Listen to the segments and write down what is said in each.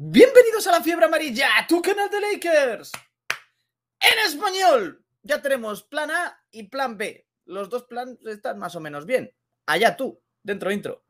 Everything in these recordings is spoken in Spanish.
Bienvenidos a la fiebre amarilla, tu canal de Lakers. En español. Ya tenemos plan A y plan B. Los dos planes están más o menos bien. Allá tú, dentro intro.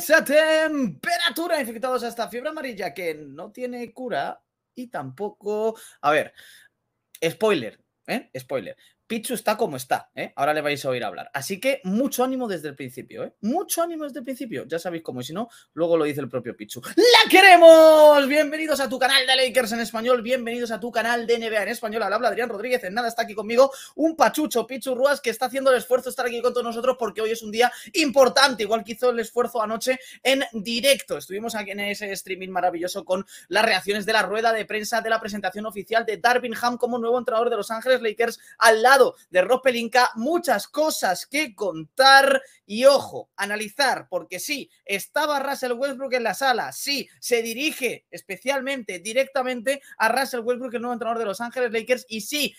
esa temperatura, infectados hasta fiebre amarilla que no tiene cura y tampoco... A ver, spoiler, ¿eh? Spoiler. Pichu está como está, ¿eh? ahora le vais a oír hablar. Así que mucho ánimo desde el principio, ¿eh? mucho ánimo desde el principio, ya sabéis cómo, y si no, luego lo dice el propio Pichu. ¡La queremos! Bienvenidos a tu canal de Lakers en español, bienvenidos a tu canal de NBA en español, al habla Adrián Rodríguez, en nada está aquí conmigo un pachucho Pichu Ruas que está haciendo el esfuerzo de estar aquí con todos nosotros porque hoy es un día importante, igual que hizo el esfuerzo anoche en directo. Estuvimos aquí en ese streaming maravilloso con las reacciones de la rueda de prensa de la presentación oficial de Darvin Ham como nuevo entrenador de Los Ángeles Lakers al lado de Ross muchas cosas que contar y ojo, analizar, porque sí, estaba Russell Westbrook en la sala, sí, se dirige especialmente, directamente a Russell Westbrook, el nuevo entrenador de Los Ángeles Lakers, y sí,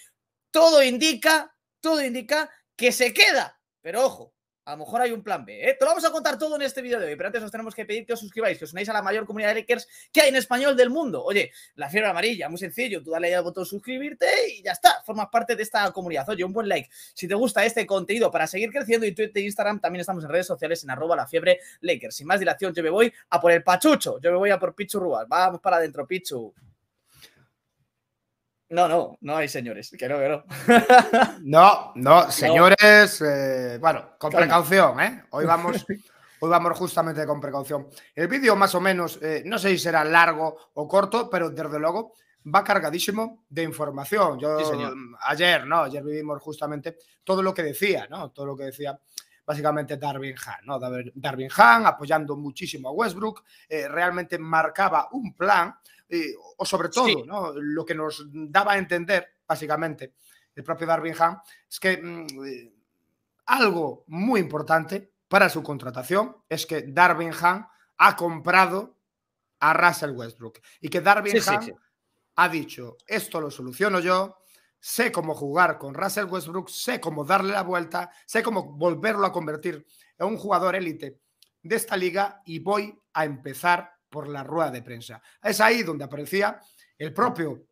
todo indica, todo indica que se queda, pero ojo, a lo mejor hay un plan B, ¿eh? Te lo vamos a contar todo en este vídeo de hoy, pero antes os tenemos que pedir que os suscribáis, que os unáis a la mayor comunidad de Lakers que hay en español del mundo. Oye, la fiebre amarilla, muy sencillo, tú dale al botón suscribirte y ya está, formas parte de esta comunidad. Oye, un buen like. Si te gusta este contenido para seguir creciendo y Twitter e Instagram, también estamos en redes sociales en arroba la fiebre Sin más dilación, yo me voy a por el pachucho, yo me voy a por Pichu Rual. Vamos para adentro, Pichu. No, no, no hay señores, que no, que no. no, no, señores, eh, bueno, con precaución, ¿eh? Hoy vamos, hoy vamos justamente con precaución. El vídeo más o menos, eh, no sé si será largo o corto, pero desde luego va cargadísimo de información. ayer, ¿no? Ayer vivimos justamente todo lo que decía, ¿no? Todo lo que decía básicamente Darwin Han, ¿no? Darwin Han apoyando muchísimo a Westbrook, eh, realmente marcaba un plan eh, o sobre todo, lo que nos daba a entender, básicamente, el propio Darwin Ham, es que mm, eh, algo muy importante para su contratación es que Darwin Ham ha comprado a Russell Westbrook y que Darwin ha dicho, esto lo soluciono yo, sé cómo jugar con Russell Westbrook, sé cómo darle la vuelta, sé cómo volverlo a convertir en un jugador élite de esta liga y voy a empezar por la rueda de prensa. Es ahí donde aparecía el propio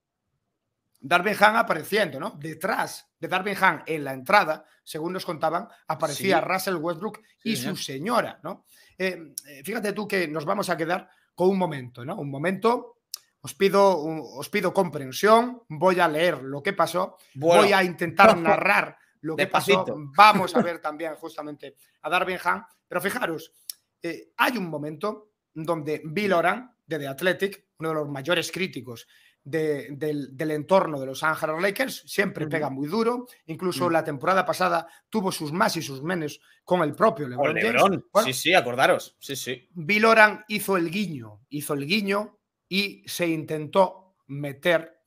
Darwin Han apareciendo, ¿no? Detrás de Darwin Han, en la entrada, según nos contaban, aparecía Russell Westbrook y su señora, ¿no? Eh, eh, fíjate tú que nos vamos a quedar con un momento, ¿no? Un momento, os pido, os pido comprensión, voy a leer lo que pasó, voy a intentar narrar lo que pasó, vamos a ver también justamente a Darwin Han, pero fijaros, eh, hay un momento donde Bill Oran, de The Athletic, uno de los mayores críticos del, entorno de los Ángeles Lakers, siempre pega muy duro. Incluso mm. la temporada pasada tuvo sus más y sus menos con el propio LeBron. sí, sí, acordaros. Sí, Bill Oran hizo el guiño, hizo el guiño y se intentó meter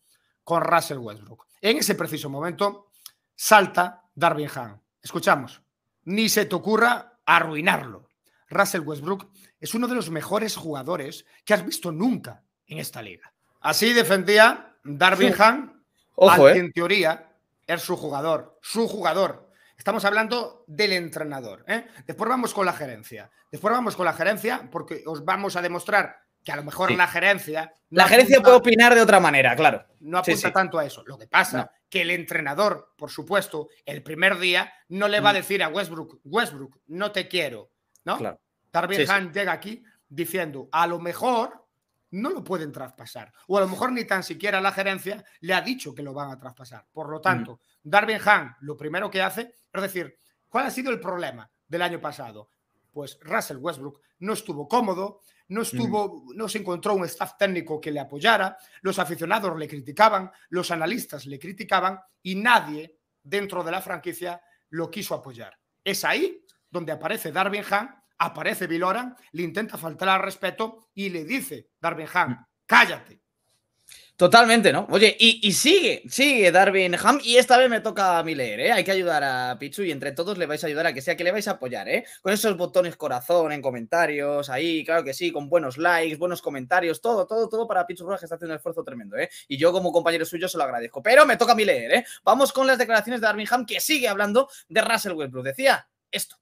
con Russell Westbrook. En ese preciso momento salta Darwin Hahn, Escuchamos. Ni se te ocurra arruinarlo. Russell Westbrook es uno de los mejores jugadores que has visto nunca en esta liga. Así defendía Darwin Han, eh. en teoría es su jugador, su jugador. Estamos hablando del entrenador. ¿eh? Después vamos con la gerencia. Después vamos con la gerencia porque os vamos a demostrar que a lo mejor la gerencia... la gerencia puede opinar de otra manera, claro. No apunta tanto a eso. Lo que pasa es que el entrenador, por supuesto, el primer día no le va a mm. decir a Westbrook, Westbrook, no te quiero, ¿no? Claro. llega aquí diciendo, a lo mejor no lo pueden traspasar, o a lo mejor ni tan siquiera la gerencia le ha dicho que lo van a traspasar. Por lo mm. tanto, Darwin Han lo primero que hace es decir, ¿cuál ha sido el problema del año pasado? Pues Russell Westbrook no estuvo cómodo, no mm. estuvo, no se encontró un staff técnico que le apoyara, los aficionados le criticaban, los analistas le criticaban y nadie dentro de la franquicia lo quiso apoyar. Es ahí donde aparece Darwin Ham, aparece Oran, le intenta faltar al respeto y le dice Darwin Ham, mm. cállate. Totalmente, ¿no? Oye, y, sigue, sigue Darwin Ham. Y esta vez me toca a mí leer, ¿eh? Hay que ayudar a Pichu y entre todos le vais a ayudar a que sea que le vais a apoyar, ¿eh? Con esos botones corazón en comentarios, ahí, claro que sí, con buenos likes, buenos comentarios, todo, todo, todo para Pichu Rojas que está haciendo un esfuerzo tremendo, ¿eh? Y yo como compañero suyo se lo agradezco. Pero me toca a mí leer, ¿eh? Vamos con las declaraciones de Darwin Ham que sigue hablando de Russell Westbrook. Decía esto.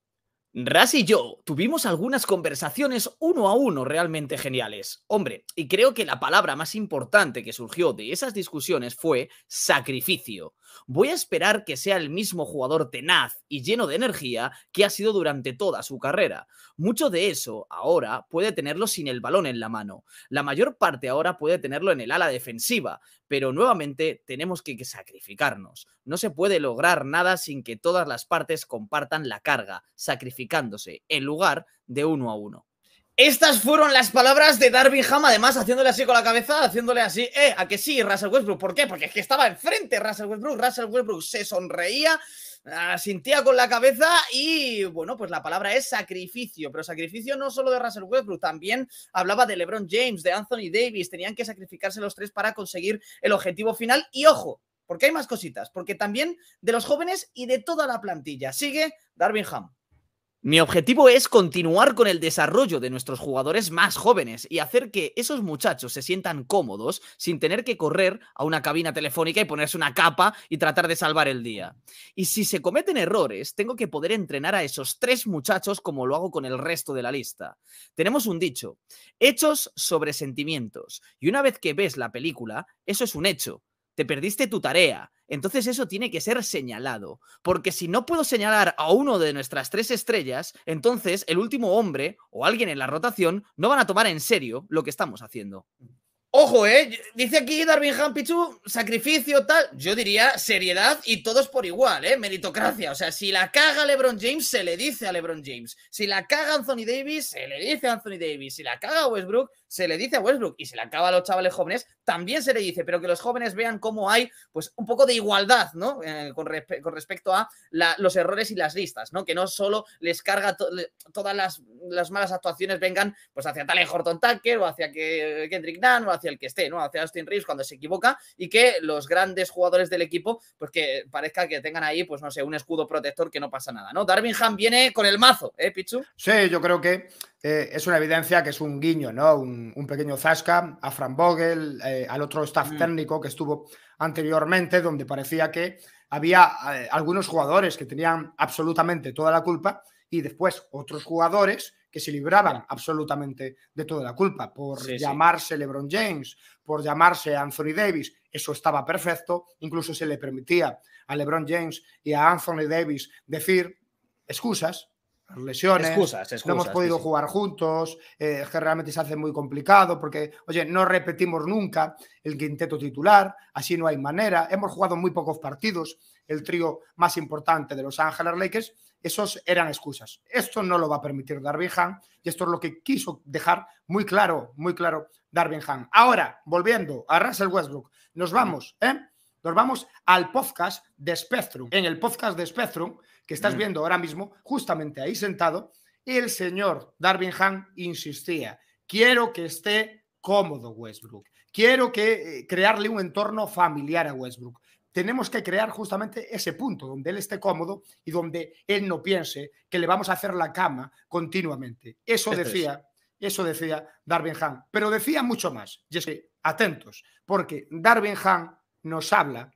Raz y yo tuvimos algunas conversaciones uno a uno realmente geniales. Hombre, y creo que la palabra más importante que surgió de esas discusiones fue sacrificio. Voy a esperar que sea el mismo jugador tenaz y lleno de energía que ha sido durante toda su carrera. Mucho de eso ahora puede tenerlo sin el balón en la mano. La mayor parte ahora puede tenerlo en el ala defensiva, pero nuevamente tenemos que sacrificarnos. No se puede lograr nada sin que todas las partes compartan la carga, sacrificándose en lugar de uno a uno. Estas fueron las palabras de Darby Ham, además haciéndole así con la cabeza, haciéndole así, eh, a que sí, Russell Westbrook. ¿Por qué? Porque es que estaba enfrente Russell Westbrook. Russell Westbrook se sonreía, Ah, sintía con la cabeza y bueno, pues la palabra es sacrificio, pero sacrificio no solo de Russell Westbrook, también hablaba de LeBron James, de Anthony Davis, tenían que sacrificarse los tres para conseguir el objetivo final y ojo, porque hay más cositas, porque también de los jóvenes y de toda la plantilla. Sigue Darwin Ham. Mi objetivo es continuar con el desarrollo de nuestros jugadores más jóvenes y hacer que esos muchachos se sientan cómodos sin tener que correr a una cabina telefónica y ponerse una capa y tratar de salvar el día. Y si se cometen errores, tengo que poder entrenar a esos tres muchachos como lo hago con el resto de la lista. Tenemos un dicho, hechos sobre sentimientos. Y una vez que ves la película, eso es un hecho te perdiste tu tarea. Entonces eso tiene que ser señalado, porque si no puedo señalar a uno de nuestras tres estrellas, entonces el último hombre o alguien en la rotación no van a tomar en serio lo que estamos haciendo. Ojo, ¿eh? Dice aquí Darwin Hampichu, sacrificio, tal. Yo diría seriedad y todos por igual, ¿eh? Meritocracia. O sea, si la caga LeBron James, se le dice a LeBron James. Si la caga Anthony Davis, se le dice a Anthony Davis. Si la caga Westbrook, se le dice a Westbrook y se le acaba a los chavales jóvenes, también se le dice, pero que los jóvenes vean cómo hay pues un poco de igualdad, ¿no? Eh, con, con, respecto a los errores y las listas, ¿no? Que no solo les carga todas las, malas actuaciones vengan pues hacia tal Horton Tucker o hacia que Kendrick Nunn o hacia el que esté, ¿no? Hacia Austin Reeves cuando se equivoca y que los grandes jugadores del equipo pues que parezca que tengan ahí pues no sé, un escudo protector que no pasa nada, ¿no? ham viene con el mazo, ¿eh, Pichu? Sí, yo creo que eh, es una evidencia que es un guiño, ¿no? Un un, pequeño zasca a Fran Vogel, eh, al otro staff mm. técnico que estuvo anteriormente, donde parecía que había eh, algunos jugadores que tenían absolutamente toda la culpa y después otros jugadores que se libraban absolutamente de toda la culpa por llamarse LeBron James, por llamarse Anthony Davis. Eso estaba perfecto. Incluso se le permitía a LeBron James y a Anthony Davis decir excusas lesiones, no hemos podido jugar juntos, eh, que realmente se hace muy complicado porque, oye, no repetimos nunca el quinteto titular, así no hay manera, hemos jugado muy pocos partidos, el trío más importante de Los Ángeles Lakers, esos eran excusas. Esto no lo va a permitir Darvin Han y esto es lo que quiso dejar muy claro, muy claro Darvin Han. Ahora, volviendo a Russell Westbrook, nos vamos, ¿eh? Nos vamos al podcast de Spectrum. En el podcast de Spectrum, que estás mm. viendo ahora mismo, justamente ahí sentado, el señor Darwin Han insistía, quiero que esté cómodo Westbrook, quiero que eh, crearle un entorno familiar a Westbrook. Tenemos que crear justamente ese punto donde él esté cómodo y donde él no piense que le vamos a hacer la cama continuamente. Eso decía, eso decía Darwin Han, pero decía mucho más. Y es que atentos, porque Darwin Han nos habla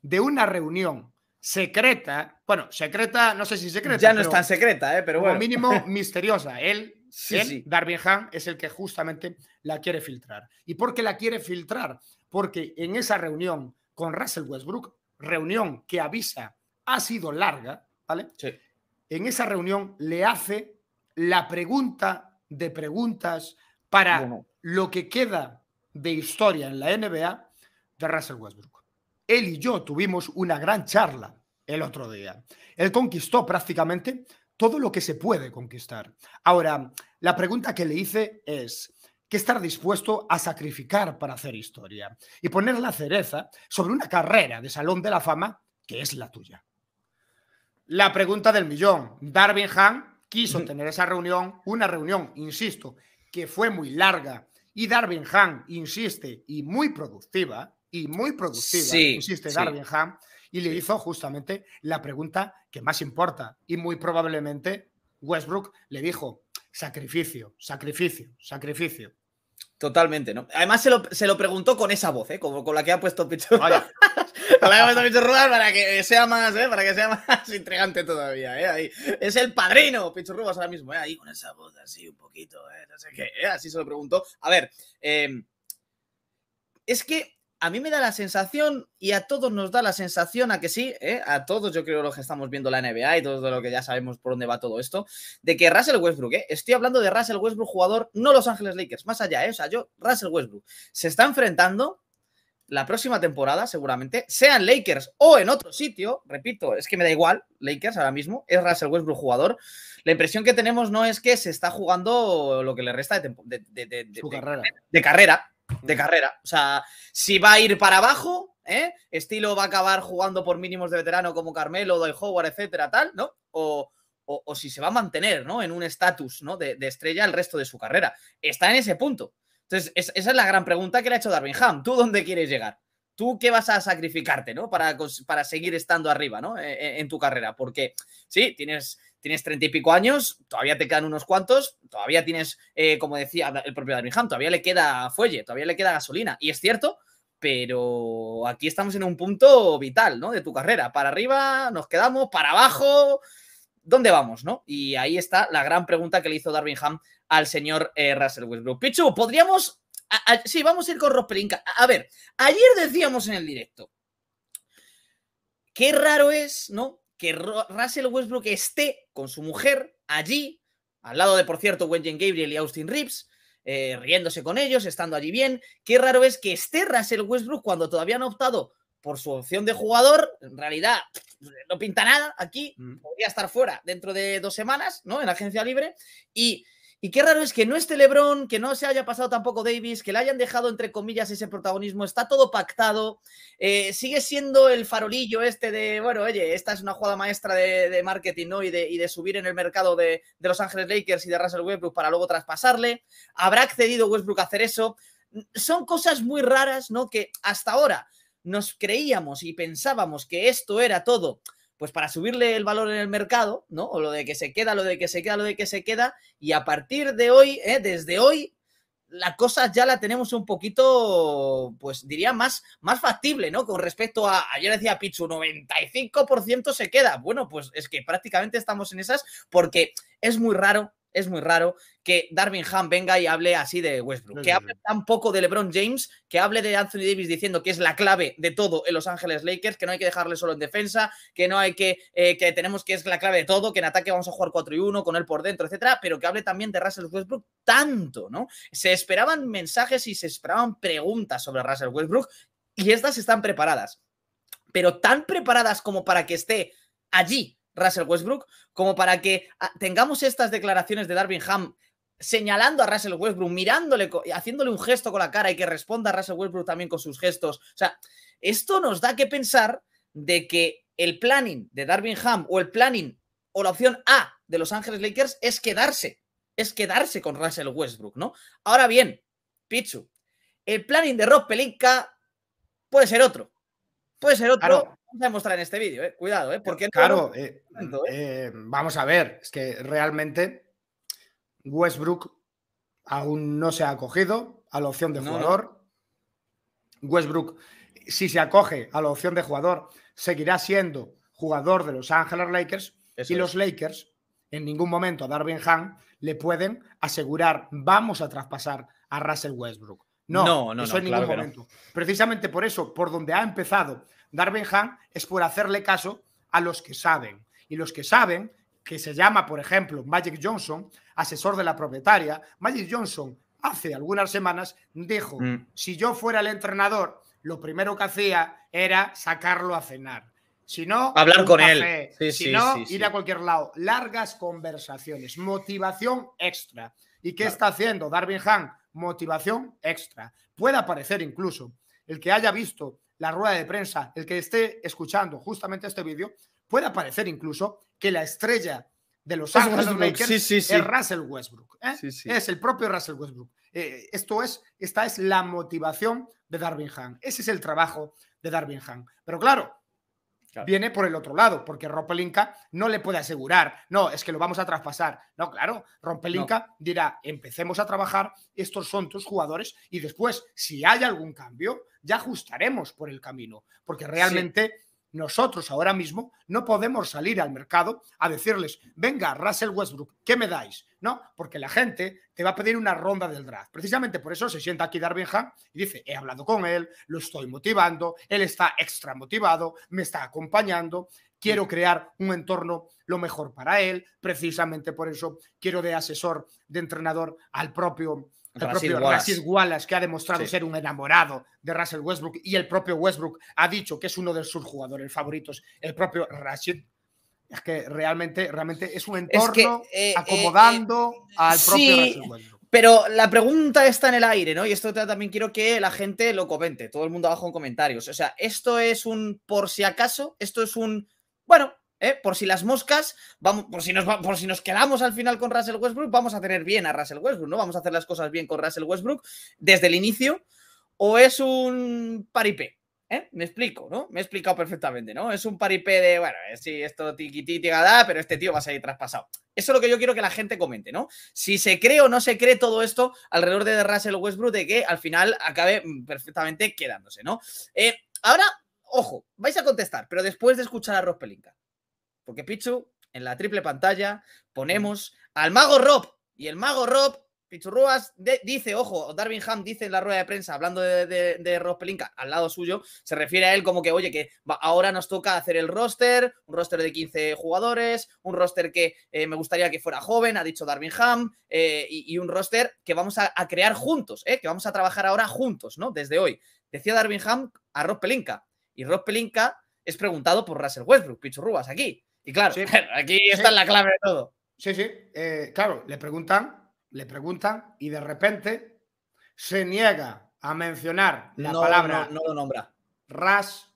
de una reunión secreta, bueno, secreta, no sé si secreta. Ya no es tan secreta, eh, pero bueno. mínimo misteriosa. Él, sí, él es el que justamente la quiere filtrar. ¿Y por qué la quiere filtrar? Porque en esa reunión con Russell Westbrook, reunión que avisa ha sido larga, ¿vale? Sí. En esa reunión le hace la pregunta de preguntas para lo que queda de historia en la NBA Russell Westbrook. Él y yo tuvimos una gran charla el otro día. Él conquistó prácticamente todo lo que se puede conquistar. Ahora, la pregunta que le hice es, ¿qué estar dispuesto a sacrificar para hacer historia y poner la cereza sobre una carrera de Salón de la Fama que es la tuya. La pregunta del millón. Darwin Han quiso tener esa reunión, una reunión, insisto, que fue muy larga y Darwin Han insiste y muy productiva, y muy productiva sí, este sí. Ham, y le hizo justamente la pregunta que más importa. Y muy probablemente Westbrook le dijo, sacrificio, sacrificio, sacrificio. Totalmente, ¿no? Además se lo, preguntó con esa voz, ¿eh? Como con la que ha puesto Pichu. para que sea más, ¿eh? Para que sea más intrigante todavía, ¿eh? Ahí. Es el padrino Pichu ahora mismo, ¿eh? Ahí con esa voz así un poquito, ¿eh? No sé qué, ¿eh? Así se lo preguntó. A ver, eh, es que a mí me da la sensación, y a todos nos da la sensación a que sí, ¿eh? a todos yo creo los que estamos viendo la NBA y todo lo que ya sabemos por dónde va todo esto, de que Russell Westbrook, ¿eh? estoy hablando de Russell Westbrook, jugador no Los Ángeles Lakers, más allá, ¿eh? o sea, yo, Russell Westbrook, se está enfrentando la próxima temporada, seguramente, sean Lakers o en otro sitio, repito, es que me da igual, Lakers ahora mismo, es Russell Westbrook jugador. La impresión que tenemos no es que se está jugando lo que le resta de, carrera de carrera. O sea, si va a ir para abajo, ¿eh? Estilo va a acabar jugando por mínimos de veterano como Carmelo, de Howard, etcétera, tal, ¿no? O, si se va a mantener, ¿no? En un estatus, ¿no? De, estrella el resto de su carrera. Está en ese punto. Entonces, esa es la gran pregunta que le ha hecho Darwin Ham. ¿Tú dónde quieres llegar? ¿Tú qué vas a sacrificarte, ¿no? Para, para seguir estando arriba, ¿no? E, e, en tu carrera. Porque, sí, tienes tienes treinta y pico años, todavía te quedan unos cuantos, todavía tienes, eh, como decía el propio Ham, todavía le queda fuelle, todavía le queda gasolina. Y es cierto, pero aquí estamos en un punto vital, ¿no? De tu carrera. Para arriba nos quedamos, para abajo, ¿dónde vamos, no? Y ahí está la gran pregunta que le hizo Darwin Ham al señor eh, Russell Westbrook. Pichu, podríamos... sí, vamos a ir con Rosperinka. a ver, ayer decíamos en el directo, qué raro es, ¿no? que Russell Westbrook esté con su mujer allí, al lado de, por cierto, Wenjen Gabriel y Austin Reeves, eh, riéndose con ellos, estando allí bien. Qué raro es que esté Russell Westbrook cuando todavía no ha optado por su opción de jugador. En realidad, no pinta nada aquí. Mm. Podría estar fuera dentro de dos semanas, ¿no? En la agencia libre. Y y qué raro es que no esté LeBron, que no se haya pasado tampoco Davis, que le hayan dejado, entre comillas, ese protagonismo. Está todo pactado. Eh, sigue siendo el farolillo este de, bueno, oye, esta es una jugada maestra de, marketing, ¿no? Y de, subir en el mercado de, de Los Ángeles Lakers y de Russell Westbrook para luego traspasarle. ¿Habrá accedido Westbrook a hacer eso? Son cosas muy raras, ¿no? Que hasta ahora nos creíamos y pensábamos que esto era todo pues para subirle el valor en el mercado, ¿no? O lo de que se queda, lo de que se queda, lo de que se queda, y a partir de hoy, ¿eh? desde hoy, la cosa ya la tenemos un poquito, pues diría, más, más factible, ¿no? Con respecto a, ayer decía Pichu, 95% se queda. Bueno, pues es que prácticamente estamos en esas porque es muy raro es muy raro que Darwin Ham venga y hable así de Westbrook. Que hable tan poco de LeBron James, que hable de Anthony Davis diciendo que es la clave de todo en Los Ángeles Lakers, que no hay que dejarle solo en defensa, que no hay que, eh, que tenemos que es la clave de todo, que en ataque vamos a jugar 4 y 1 con él por dentro, etcétera, pero que hable también de Russell Westbrook tanto, ¿no? Se esperaban mensajes y se esperaban preguntas sobre Russell Westbrook y estas están preparadas, pero tan preparadas como para que esté allí Russell Westbrook, como para que ah, tengamos estas declaraciones de Darwin Ham señalando a Russell Westbrook, mirándole, haciéndole un gesto con la cara y que responda a Russell Westbrook también con sus gestos. O sea, esto nos da que pensar de que el planning de Darwin Ham o el planning o la opción A de Los Ángeles Lakers es quedarse, es quedarse con Russell Westbrook, ¿no? Ahora bien, Pichu, el planning de Rob Pelinka puede ser otro. Puede ser otro. Vamos a mostrar en este vídeo, eh, cuidado, ¿eh? Porque claro, eh, no... Eh. vamos a ver, es que realmente Westbrook aún no se ha acogido a la opción de jugador. Westbrook, si se acoge a la opción de jugador, seguirá siendo jugador de Los Ángeles Lakers y los Lakers en ningún momento a Darwin Han le pueden asegurar vamos a traspasar a Russell Westbrook. No, no, no, eso en ningún momento. Precisamente por eso, por donde ha empezado han es por hacerle caso a los que saben. Y los que saben, que se llama, por ejemplo, Magic Johnson, asesor de la propietaria, Magic Johnson hace algunas semanas dijo, mm. si yo fuera el entrenador, lo primero que hacía era sacarlo a cenar. Si no, hablar con él. si ir a cualquier lado. Largas conversaciones, motivación extra. ¿Y qué está haciendo Darwin Han? Motivación extra. Puede aparecer incluso el que haya visto la rueda de prensa, el que esté escuchando justamente este vídeo, puede aparecer incluso que la estrella de los Ángeles es Russell Westbrook. ¿eh? Es el propio Russell Westbrook. Eh, esto es, esta es la motivación de Darwin Ham. Ese es el trabajo de Darwin Ham. Pero claro, Viene por el otro lado, porque Rompelinka no le puede asegurar, no, es que lo vamos a traspasar. No, claro, Rompelinka dirá, empecemos a trabajar, estos son tus jugadores, y después, si hay algún cambio, ya ajustaremos por el camino, porque realmente nosotros ahora mismo no podemos salir al mercado a decirles, venga, Russell Westbrook, ¿qué me dais? No, porque la gente te va a pedir una ronda del draft. Precisamente por eso se sienta aquí Darwin Ham y dice, he hablado con él, lo estoy motivando, él está extra motivado, me está acompañando, quiero crear un entorno lo mejor para él, precisamente por eso quiero de asesor, de entrenador al propio el propio Wallace. Wallace, que ha demostrado ser un enamorado de Russell Westbrook, y el propio Westbrook ha dicho que es uno de sus jugadores favoritos, el propio Rashid. Es que realmente, realmente es un entorno eh, eh, acomodando eh, al propio Russell Pero la pregunta está en el aire, ¿no? Y esto también quiero que la gente lo comente, todo el mundo abajo en comentarios. O sea, esto es un por si acaso, esto es un, bueno, ¿eh? por si las moscas, vamos, por, si nos, quedamos al final con Russell Westbrook, vamos a tener bien a Russell Westbrook, ¿no? Vamos a hacer las cosas bien con Russell Westbrook desde el inicio, o es un paripé. ¿Eh? Me explico, ¿no? Me he explicado perfectamente, ¿no? Es un paripé de, bueno, eh, sí, esto tiquití, tigada, pero este tío va a salir traspasado. Eso es lo que yo quiero que la gente comente, ¿no? Si se cree o no se cree todo esto alrededor de Russell Westbrook, de que al final acabe mm, perfectamente quedándose, ¿no? Eh, ahora, ojo, vais a contestar, pero después de escuchar a Ross porque Pichu, en la triple pantalla, ponemos al mago Rob. Y el mago Rob, Pichu de, dice, ojo, Darwin Ham dice en la rueda de prensa, hablando de, de, Rob Pelinka, al lado suyo, se refiere a él como que, oye, que ahora nos toca hacer el roster, un roster de 15 jugadores, un roster que eh, me gustaría que fuera joven, ha dicho Darwin Ham, eh, y, un roster que vamos a, crear juntos, eh, que vamos a trabajar ahora juntos, ¿no? Desde hoy. Decía Darwin Ham a Rob Pelinka. Y Rob Pelinka es preguntado por Russell Westbrook, Pichurruas, aquí. Y claro, aquí está la clave de todo. Sí, sí. Eh, claro, le preguntan, le preguntan y de repente se niega a mencionar la palabra. No, lo nombra. Ras,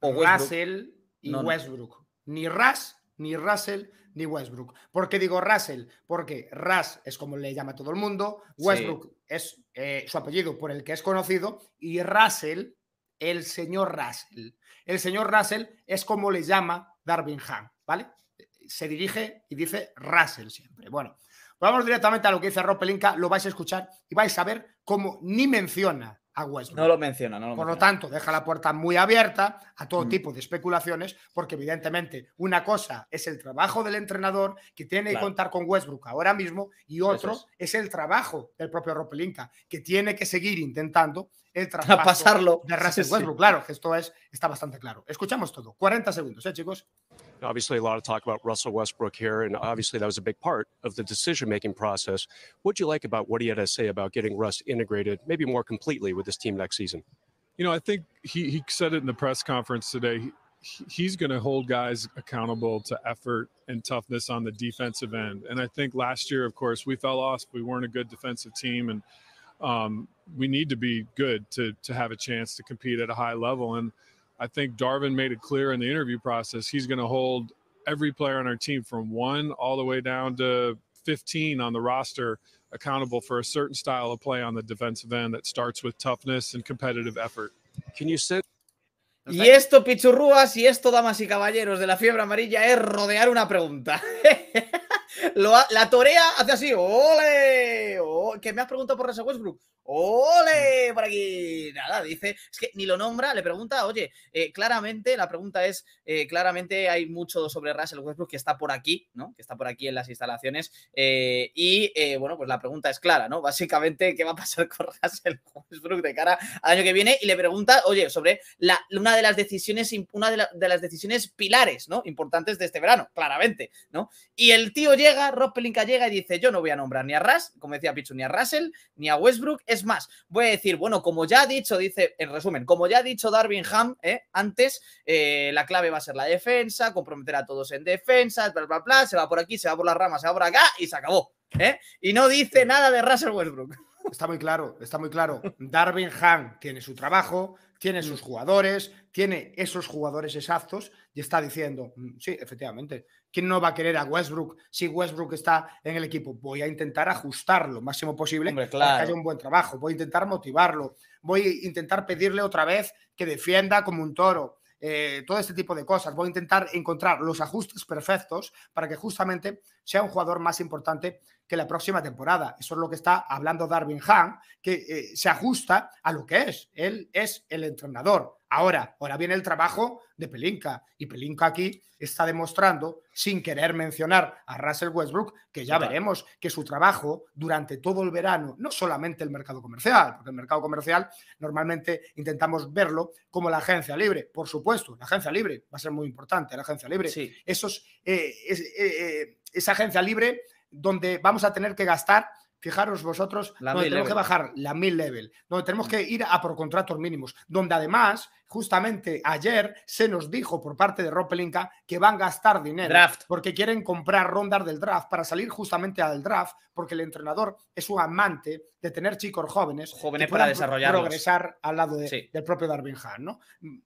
o Russell y Westbrook. Ni Ras, ni Russell, ni Westbrook. ¿Por qué digo Russell? Porque Ras es como le llama todo el mundo, Westbrook es eh, su apellido por el que es conocido y Russell, el señor Russell. El señor Russell es como le llama Darwin Hamm, ¿vale? Se dirige y dice Russell siempre. Bueno, pues vamos directamente a lo que dice Ropelinka, lo vais a escuchar y vais a ver cómo ni menciona a Westbrook. No lo menciona, no lo Por lo tanto, deja la puerta muy abierta a todo mm. tipo de especulaciones, porque evidentemente una cosa es el trabajo del entrenador que tiene que contar con Westbrook ahora mismo, y otro es. es. el trabajo del propio Ropelinka, que tiene que seguir intentando el traspaso a pasarlo. de Russell sí, Westbrook. Claro, esto es, está bastante claro. Escuchamos todo. 40 segundos, ¿eh, chicos? Obviously, a lot of talk about Russell Westbrook here, and obviously that was a big part of the decision-making process. What do you like about what he had to say about getting Russ integrated, maybe more completely, with this team next season? You know, I think he, he said it in the press conference today. He, he's going to hold guys accountable to effort and toughness on the defensive end. And I think last year, of course, we fell off. We weren't a good defensive team, and – um, we need to be good to to have a chance to compete at a high level. And I think Darvin made it clear in the interview process he's going to hold every player on our team from one all the way down to 15 on the roster accountable for a certain style of play on the defensive end that starts with toughness and competitive effort. Can you sit? Y esto, pichurrúas, y esto, damas y caballeros de la fiebre amarilla, es rodear una pregunta. la torea hace así, ole, ¿Qué que me has preguntado por Russell Westbrook, ole, mm. por aquí, nada, dice, es que ni lo nombra, le pregunta, oye, eh, claramente, la pregunta es, eh, claramente hay mucho sobre Russell Westbrook que está por aquí, ¿no? Que está por aquí en las instalaciones, eh, y bueno, pues la pregunta es clara, ¿no? Básicamente, ¿qué va a pasar con Russell Westbrook de cara al año que viene? Y le pregunta, oye, sobre una de las decisiones, una de, las decisiones pilares, ¿no? Importantes de este verano, claramente, ¿no? Y el tío llega, Rob Pelinka llega y dice, yo no voy a nombrar ni a Ras, como decía Pichu, ni a Russell, ni a Westbrook. Es más, voy a decir, bueno, como ya ha dicho, dice, en resumen, como ya ha dicho Darwin Ham ¿eh? antes, eh, la clave va a ser la defensa, comprometer a todos en defensa, bla, bla, bla, se va por aquí, se va por las ramas, se va por acá y se acabó. ¿eh? Y no dice nada de Russell Westbrook. Está muy claro, está muy claro. Darwin Ham tiene su trabajo, tiene sus jugadores, tiene esos jugadores exactos y está diciendo, mm, sí, efectivamente, ¿quién no va a querer a Westbrook si Westbrook está en el equipo? Voy a intentar ajustarlo lo máximo posible para que haya un buen trabajo, voy a intentar motivarlo, voy a intentar pedirle otra vez que defienda como un toro. Eh, todo este tipo de cosas. Voy a intentar encontrar los ajustes perfectos para que justamente sea un jugador más importante que la próxima temporada. Eso es lo que está hablando Darwin Hahn, que eh, se ajusta a lo que es. Él es el entrenador. Ahora, ahora viene el trabajo de Pelinka. Y Pelinka aquí está demostrando, sin querer mencionar a Russell Westbrook, que ya veremos que su trabajo durante todo el verano, no solamente el mercado comercial, porque el mercado comercial normalmente intentamos verlo como la agencia libre. Por supuesto, la agencia libre va a ser muy importante, la agencia libre. Sí. Esos. Eh, es, eh, esa agencia libre donde vamos a tener que gastar fijaros vosotros, donde tenemos que bajar la mil level, donde tenemos que ir a por contratos mínimos, donde además, justamente ayer se nos dijo por parte de Ropelinka que van a gastar dinero porque quieren comprar rondas del draft para salir justamente al draft, porque el entrenador es un amante de tener chicos jóvenes, jóvenes para desarrollar progresar al lado del propio Darwin Hahn, ¿no?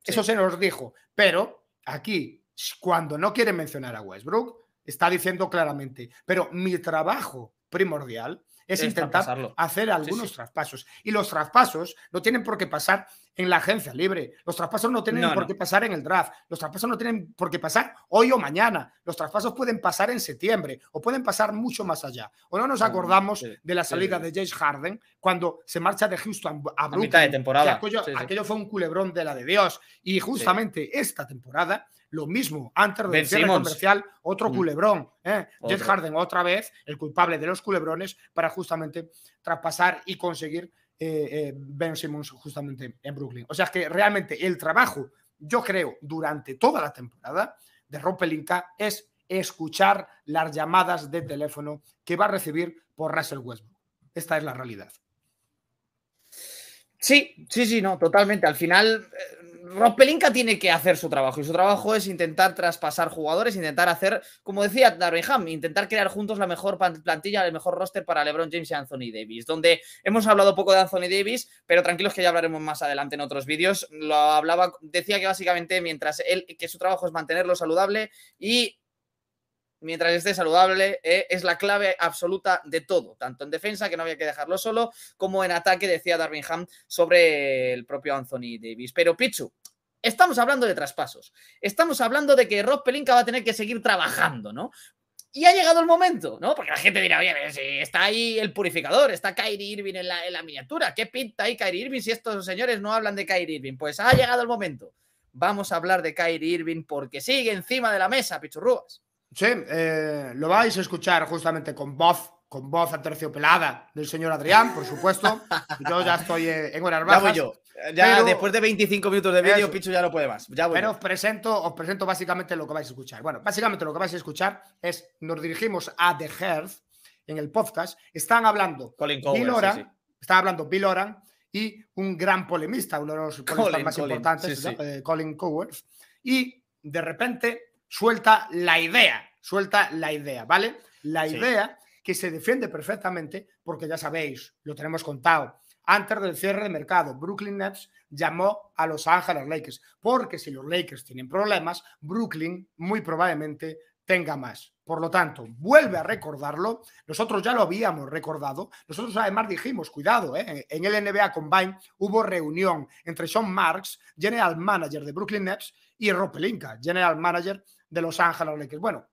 Eso se nos dijo, pero aquí cuando no quieren mencionar a Westbrook, está diciendo claramente. Pero mi trabajo primordial es, intentar hacer algunos traspasos. Y los traspasos no tienen por qué pasar en la agencia libre. Los traspasos no tienen por qué pasar en el draft. Los traspasos no tienen por qué pasar hoy o mañana. Los traspasos pueden pasar en septiembre o pueden pasar mucho más allá. O no nos mm, acordamos de la salida de James Harden cuando se marcha de Houston a Brooklyn. A mitad de temporada. aquello, fue un culebrón de la de Dios. Y justamente esta temporada lo mismo, antes del cierre comercial, otro mm. culebrón. ¿eh? Harden, otra vez, el culpable de los culebrones, para justamente traspasar y conseguir eh, eh, Ben Simmons justamente en Brooklyn. O sea que realmente el trabajo, yo creo, durante toda la temporada de Rompelinka es escuchar las llamadas de teléfono que va a recibir por Russell Westbrook. Esta es la realidad. Sí, sí, sí, no, totalmente. Al final, eh, Rob tiene que hacer su trabajo y su trabajo es intentar traspasar jugadores, intentar hacer, como decía Darwin Ham, intentar crear juntos la mejor plantilla, el mejor roster para LeBron James y Anthony Davis, donde hemos hablado poco de Anthony Davis, pero tranquilos que ya hablaremos más adelante en otros vídeos. Lo hablaba, decía que básicamente mientras él, que su trabajo es mantenerlo saludable y mientras esté saludable, eh, es la clave absoluta de todo, tanto en defensa, que no había que dejarlo solo, como en ataque, decía Ham sobre el propio Anthony Davis. Pero Pichu, estamos hablando de traspasos, estamos hablando de que Rob Pelinka va a tener que seguir trabajando, ¿no? Y ha llegado el momento, ¿no? Porque la gente dirá, oye, está ahí el purificador, está Kyrie Irving en la, en la miniatura, ¿qué pinta ahí Kyrie Irving si estos señores no hablan de Kyrie Irving? Pues ha llegado el momento. Vamos a hablar de Kyrie Irving porque sigue encima de la mesa, pichurrúas. Sí, eh, lo vais a escuchar justamente con voz, con voz aterciopelada del señor Adrián, por supuesto. Yo ya estoy eh, en horas bajas. Ya voy yo. Ya después de 25 minutos de vídeo, Pichu ya no puede más. Ya voy pero os presento, os presento básicamente lo que vais a escuchar. Bueno, básicamente lo que vais a escuchar es, nos dirigimos a The Hearth en el podcast. Están hablando Colin Bill Oran, hablando Bill y un gran polemista, uno de los polemistas más importantes, eh, Colin Cowell. Y de repente suelta la idea, suelta la idea, ¿vale? La idea que se defiende perfectamente, porque ya sabéis, lo tenemos contado, antes del cierre de mercado, Brooklyn Nets llamó a Los Ángeles Lakers, porque si los Lakers tienen problemas, Brooklyn muy probablemente tenga más. Por lo tanto, vuelve a recordarlo. Nosotros ya lo habíamos recordado. Nosotros además dijimos, cuidado, ¿eh? en el NBA Combine hubo reunión entre Sean Marks, general manager de Brooklyn Nets, y Rob general manager de Los Ángeles Lakers. Bueno,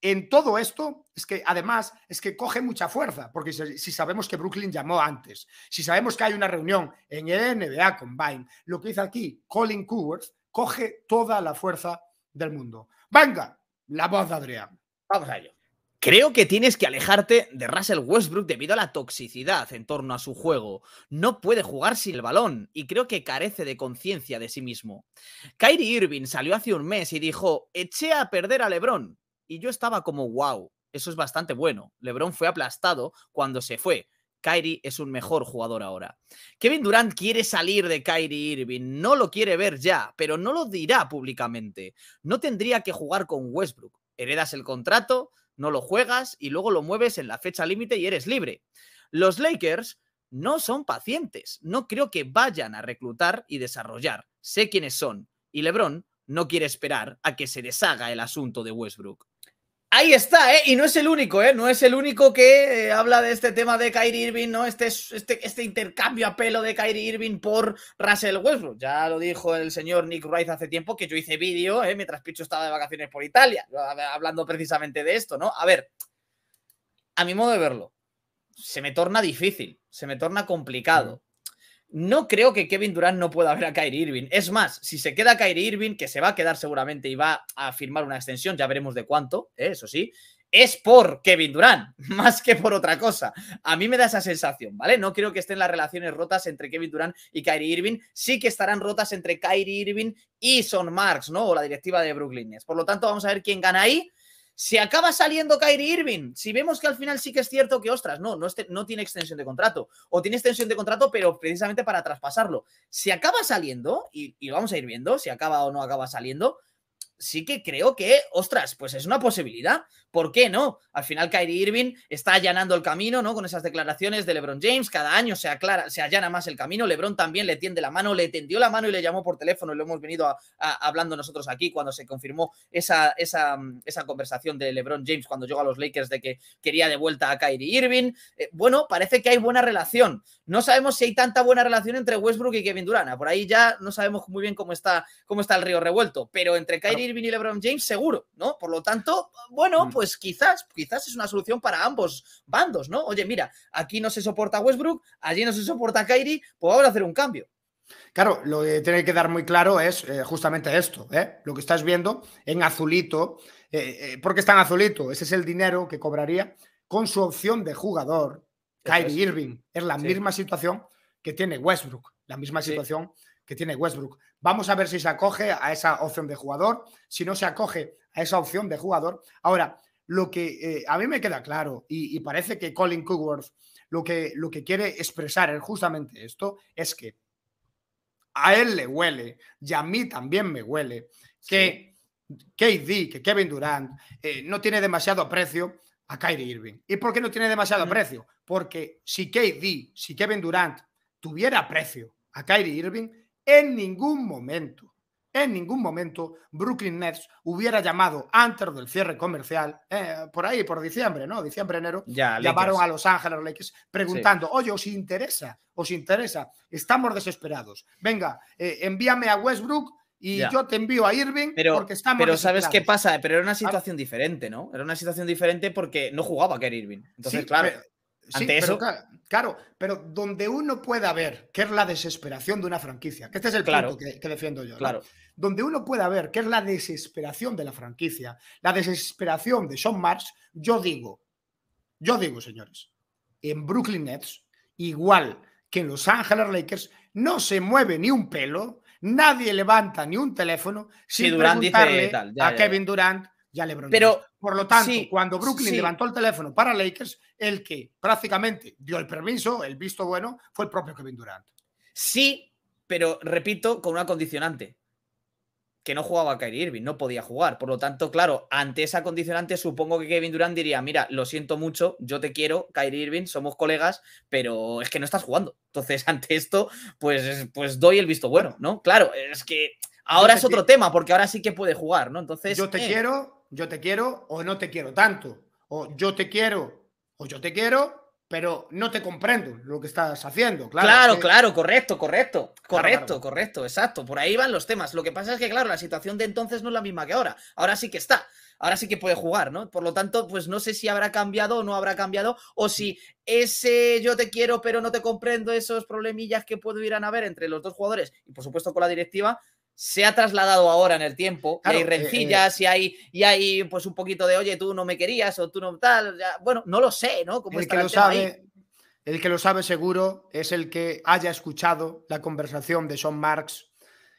en todo esto, es que además es que coge mucha fuerza, porque si, sabemos que Brooklyn llamó antes, si sabemos que hay una reunión en NBA NBA Combine, lo que dice aquí Colin Coors, coge toda la fuerza del mundo. Venga, la voz de Adrián. Vamos a ello. Creo que tienes que alejarte de Russell Westbrook debido a la toxicidad en torno a su juego. No puede jugar sin el balón y creo que carece de conciencia de sí mismo. Kyrie Irving salió hace un mes y dijo, eché a perder a Lebron. Y yo estaba como, wow, eso es bastante bueno. Lebron fue aplastado cuando se fue. Kyrie es un mejor jugador ahora. Kevin Durant quiere salir de Kyrie Irving, no lo quiere ver ya, pero no lo dirá públicamente. No tendría que jugar con Westbrook. Heredas el contrato, no lo juegas y luego lo mueves en la fecha límite y eres libre. Los Lakers no son pacientes, no creo que vayan a reclutar y desarrollar. Sé quiénes son y LeBron no quiere esperar a que se deshaga el asunto de Westbrook. Ahí está, ¿eh? Y no es el único, ¿eh? No es el único que eh, habla de este tema de Kyrie Irving, ¿no? Este, este, este intercambio a pelo de Kyrie Irving por Russell Westbrook. Pues ya lo dijo el señor Nick Rice hace tiempo que yo hice vídeo, ¿eh? Mientras Picho estaba de vacaciones por Italia, hablando precisamente de esto, ¿no? A ver, a mi modo de verlo, se me torna difícil, se me torna complicado. No creo que Kevin Durant no pueda ver a Kyrie Irving. Es más, si se queda Kyrie Irving, que se va a quedar seguramente y va a firmar una extensión, ya veremos de cuánto, ¿eh? eso sí, es por Kevin Durant, más que por otra cosa. A mí me da esa sensación, ¿vale? No creo que estén las relaciones rotas entre Kevin Durant y Kyrie Irving. Sí que estarán rotas entre Kyrie Irving y Son Marks, ¿no? O la directiva de Brooklyn Por lo tanto, vamos a ver quién gana ahí. Si acaba saliendo Kyrie Irving, si vemos que al final sí que es cierto que, ostras, no, no, tiene extensión de contrato, o tiene extensión de contrato, pero precisamente para traspasarlo. Si acaba saliendo, y, y vamos a ir viendo si acaba o no acaba saliendo, sí que creo que, ostras, pues es una posibilidad. ¿por qué no? Al final Kyrie Irving está allanando el camino, ¿no? Con esas declaraciones de LeBron James, cada año se aclara, se allana más el camino, LeBron también le tiende la mano, le tendió la mano y le llamó por teléfono, y lo hemos venido hablando nosotros aquí cuando se confirmó esa, esa, esa, conversación de LeBron James cuando llegó a los Lakers de que quería de vuelta a Kyrie Irving. Eh, bueno, parece que hay buena relación. No sabemos si hay tanta buena relación entre Westbrook y Kevin Durant. Por ahí ya no sabemos muy bien cómo está, cómo está el río revuelto, pero entre Kyrie Irving y LeBron James seguro, ¿no? Por lo tanto, bueno, mm. pues pues quizás, quizás es una solución para ambos bandos, ¿no? Oye, mira, aquí no se soporta Westbrook, allí no se soporta Kyrie, pues ahora hacer un cambio. Claro, lo que tiene que dar muy claro es eh, justamente esto, ¿eh? lo que estás viendo en azulito, eh, eh, porque está en azulito, ese es el dinero que cobraría con su opción de jugador, Kyrie Irving, es la misma situación que tiene Westbrook, la misma situación que tiene Westbrook. Vamos a ver si se acoge a esa opción de jugador, si no se acoge a esa opción de jugador. Ahora, lo que eh, a mí me queda claro y, parece que Colin Cookworth lo que, lo que quiere expresar es justamente esto, es que a él le huele y a mí también me huele que KD, que Kevin Durant, eh, no tiene demasiado aprecio a Kyrie Irving. ¿Y por qué no tiene demasiado precio aprecio? Porque si KD, si Kevin Durant tuviera aprecio a Kyrie Irving, en ningún momento en ningún momento Brooklyn Nets hubiera llamado antes del cierre comercial, eh, por ahí, por diciembre, ¿no? Diciembre, enero, llamaron a Los Ángeles Lakers preguntando, oye, ¿os interesa? ¿Os interesa? Estamos desesperados. Venga, eh, envíame a Westbrook y yo te envío a Irving pero, porque estamos. Pero ¿sabes qué pasa? Pero era una ah. situación diferente, ¿no? Era una situación diferente porque no jugaba Kerr Irving. Entonces, claro. ante eso. claro, pero donde uno pueda ver que es la desesperación de una franquicia, que este es el claro, punto que, defiendo yo. Claro donde uno pueda ver que es la desesperación de la franquicia, la desesperación de Sean Marsh, yo digo, yo digo, señores, en Brooklyn Nets, igual que en Los Ángeles Lakers, no se mueve ni un pelo, nadie levanta ni un teléfono sin a Kevin Durant ya le Pero, Por lo tanto, cuando Brooklyn levantó el teléfono para Lakers, el que prácticamente dio el permiso, el visto bueno, fue el propio Kevin Durant. Sí, pero repito, con una condicionante que no jugaba Kyrie Irving, no podía jugar. Por lo tanto, claro, ante esa condicionante, supongo que Kevin Durant diría: Mira, lo siento mucho, yo te quiero, Kyrie Irving, somos colegas, pero es que no estás jugando. Entonces, ante esto, pues, pues doy el visto bueno, ¿no? Claro, es que ahora es otro tema, porque ahora sí que puede jugar, ¿no? Entonces. Yo te eh. quiero, yo te quiero, o no te quiero tanto. O yo te quiero, o yo te quiero, pero no te comprendo lo que estás haciendo. Claro, claro, claro correcto, correcto, correcto, correcto, exacto. Por ahí van los temas. Lo que pasa es que, claro, la situación de entonces no es la misma que ahora. Ahora sí que está. Ahora sí que puede jugar, ¿no? Por lo tanto, pues no sé si habrá cambiado o no habrá cambiado, o si ese yo te quiero pero no te comprendo, esos problemillas que puedo ir a haber entre los dos jugadores y por supuesto con la directiva, se ha trasladado ahora en el tiempo. hay eh, eh, rencillas y, hay, y hay pues un poquito de, oye, tú no me querías o tú no tal. bueno, no lo sé, ¿no? el que lo sabe, el que lo sabe seguro es el que haya escuchado la conversación de Sean Marx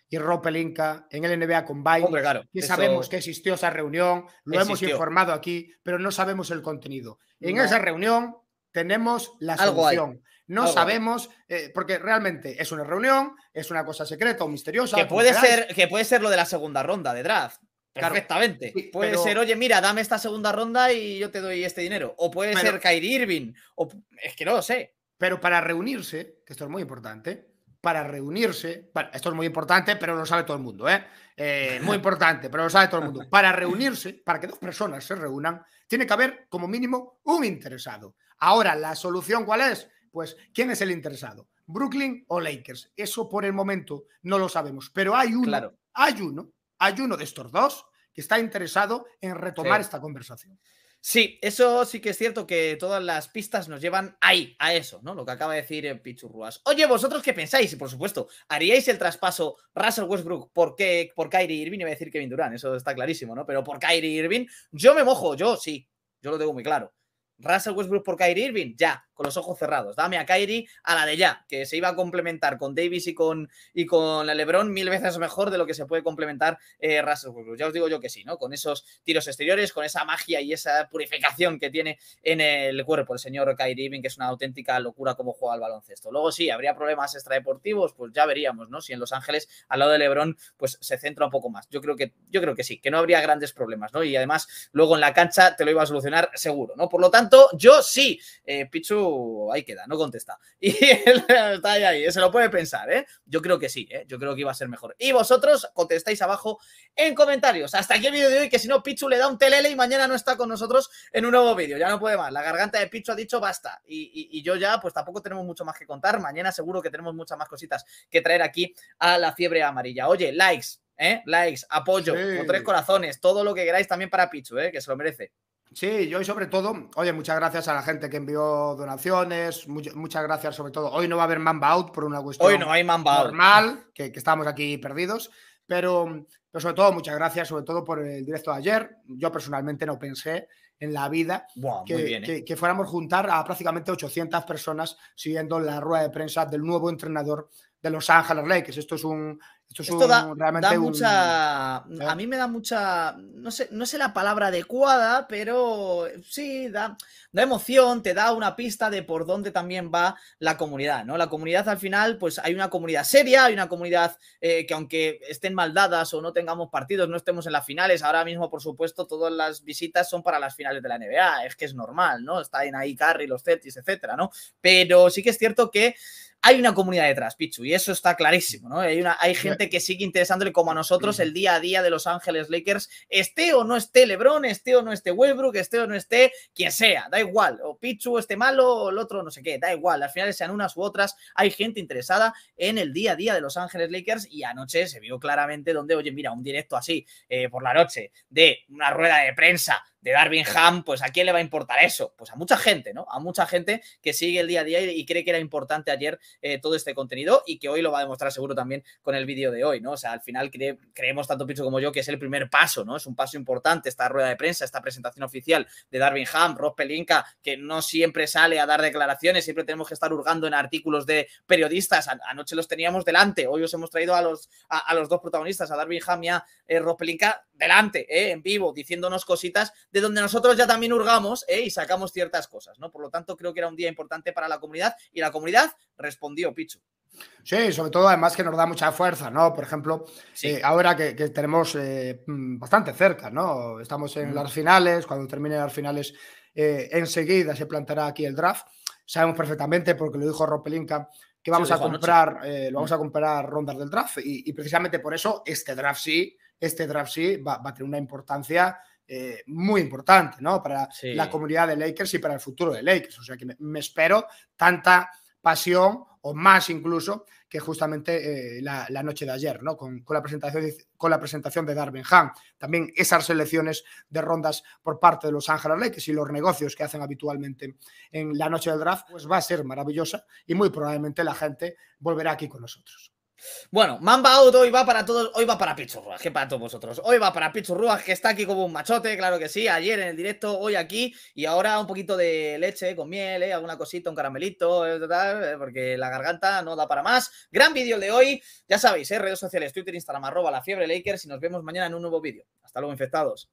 y ropelinka en el NBA con Hombre, claro, que sabemos que existió esa reunión, lo hemos informado aquí, pero no sabemos el contenido. En esa reunión tenemos la solución. No ah, sabemos, eh, porque realmente es una reunión, es una cosa secreta o misteriosa. Que puede, ser, que puede ser lo de la segunda ronda de draft. correctamente. puede ser, oye, mira, dame esta segunda ronda y yo te doy este dinero. O puede ser Kyrie Irving. O... Es que no lo sé. Pero para reunirse, que esto es muy importante, para reunirse, esto es muy importante, pero lo sabe todo el mundo, ¿eh? eh muy importante, pero lo sabe todo el mundo. Para reunirse, para que dos personas se reúnan, tiene que haber como mínimo un interesado. Ahora, ¿la solución cuál es? Pues, ¿quién es el interesado? ¿Brooklyn o Lakers? Eso por el momento no lo sabemos. Pero hay uno, hay uno, hay uno de estos dos que está interesado en retomar esta conversación. Sí, eso sí que es cierto que todas las pistas nos llevan ahí, a eso, ¿no? Lo que acaba de decir eh, Pichurruas. Oye, ¿vosotros qué pensáis? Y por supuesto, ¿haríais el traspaso Russell Westbrook por, qué? por Kyrie Irving? va a decir Kevin Durant, eso está clarísimo, ¿no? Pero por Kyrie Irving, yo me mojo, yo sí, yo lo tengo muy claro. Russell Westbrook por Kyrie Irving, ya con los ojos cerrados. Dame a Kyrie a la de ya, que se iba a complementar con Davis y con, y con LeBron mil veces mejor de lo que se puede complementar eh, Russell Ya os digo yo que sí, ¿no? Con esos tiros exteriores, con esa magia y esa purificación que tiene en el cuerpo el señor Kyrie Irving, que es una auténtica locura como juega al baloncesto. Luego sí, habría problemas extradeportivos, pues ya veríamos, ¿no? Si en Los Ángeles, al lado de LeBron, pues se centra un poco más. Yo creo que, yo creo que sí, que no habría grandes problemas, ¿no? Y además, luego en la cancha te lo iba a solucionar seguro, ¿no? Por lo tanto, yo sí, eh, Pichu ahí queda, no contesta. Y él está ahí, se lo puede pensar, ¿eh? Yo creo que sí, ¿eh? Yo creo que iba a ser mejor. Y vosotros contestáis abajo en comentarios. Hasta aquí el vídeo de hoy, que si no, Pichu le da un telele y mañana no está con nosotros en un nuevo vídeo. Ya no puede más. La garganta de Pichu ha dicho basta. Y, yo ya, pues tampoco tenemos mucho más que contar. Mañana seguro que tenemos muchas más cositas que traer aquí a la fiebre amarilla. Oye, likes, ¿eh? Likes, apoyo, con tres corazones, todo lo que queráis también para Pichu, ¿eh? Que se lo merece. Sí, yo y sobre todo, oye, muchas gracias a la gente que envió donaciones, muchas gracias sobre todo. Hoy no va a haber Mamba Out por una cuestión normal, que, que estamos aquí perdidos, pero, pero sobre todo muchas gracias sobre todo por el directo de ayer. Yo personalmente no pensé en la vida que, ¿eh? que, fuéramos juntar a prácticamente 800 personas siguiendo la rueda de prensa del nuevo entrenador los Ángeles Lakers. Esto es un. Esto, da, mucha. ¿Eh? a mí me da mucha. No sé, no sé la palabra adecuada, pero sí, da, emoción, te da una pista de por dónde también va la comunidad, ¿no? La comunidad al final, pues hay una comunidad seria, hay una comunidad eh, que aunque estén mal dadas o no tengamos partidos, no estemos en las finales, ahora mismo, por supuesto, todas las visitas son para las finales de la NBA, es que es normal, ¿no? Están ahí Curry, los Celtics, etcétera, ¿no? Pero sí que es cierto que hay una comunidad detrás, Pichu, y eso está clarísimo, ¿no? Hay, gente que sigue interesándole como a nosotros el día a día de Los Ángeles Lakers, esté o no esté LeBron, esté o no esté Westbrook, esté o no esté quien sea, da igual, o Pichu esté malo o el otro no sé qué, da igual, al final sean unas u otras, hay gente interesada en el día a día de Los Ángeles Lakers y anoche se vio claramente donde, oye, mira, un directo así eh, por la noche de una rueda de prensa de Darwin Ham, pues ¿a quién le va a importar eso? Pues a mucha gente, ¿no? A mucha gente que sigue el día a día y, cree que era importante ayer eh, todo este contenido y que hoy lo va a demostrar seguro también con el vídeo de hoy, ¿no? O sea, al final creemos tanto Picho como yo que es el primer paso, ¿no? Es un paso importante esta rueda de prensa, esta presentación oficial de Darwin Ham, Rob Pelinka, que no siempre sale a dar declaraciones, siempre tenemos que estar hurgando en artículos de periodistas. Anoche los teníamos delante, hoy os hemos traído a los, a, los dos protagonistas, a Darwin Ham y a eh, Rob Pelinka, delante, eh, en vivo, diciéndonos cositas de donde nosotros ya también hurgamos ¿eh? y sacamos ciertas cosas, ¿no? Por lo tanto, creo que era un día importante para la comunidad y la comunidad respondió, Picho. Sí, sobre todo además que nos da mucha fuerza, ¿no? Por ejemplo, eh, ahora que, tenemos eh, mm, bastante cerca, ¿no? Estamos en las finales, cuando terminen las finales enseguida se plantará aquí el draft. Sabemos perfectamente, porque lo dijo Ropelinka, que vamos a comprar, lo vamos a comprar rondas del draft y, precisamente por eso este draft sí, este draft sí va, va a tener una importancia eh, muy importante, Para la comunidad de Lakers y para el futuro de Lakers. O sea que me, espero tanta pasión o más incluso que justamente eh, la, noche de ayer, ¿no? Con, la presentación de, con la presentación de Darwin Ham. También esas selecciones de rondas por parte de los Ángeles Lakers y los negocios que hacen habitualmente en la noche del draft, pues va a ser maravillosa y muy probablemente la gente volverá aquí con nosotros. Bueno, Mamba Out hoy va para todos, hoy va para Pichurruas, que para todos vosotros. Hoy va para Pichurruas, que está aquí como un machote, claro que sí. Ayer en el directo, hoy aquí, y ahora un poquito de leche con miel, eh, alguna cosita, un caramelito, eh, eh, porque la garganta no da para más. Gran vídeo de hoy, ya sabéis, ¿eh? redes sociales, Twitter, Instagram, arroba la fiebre Lakers, y nos vemos mañana en un nuevo vídeo. Hasta luego, infectados.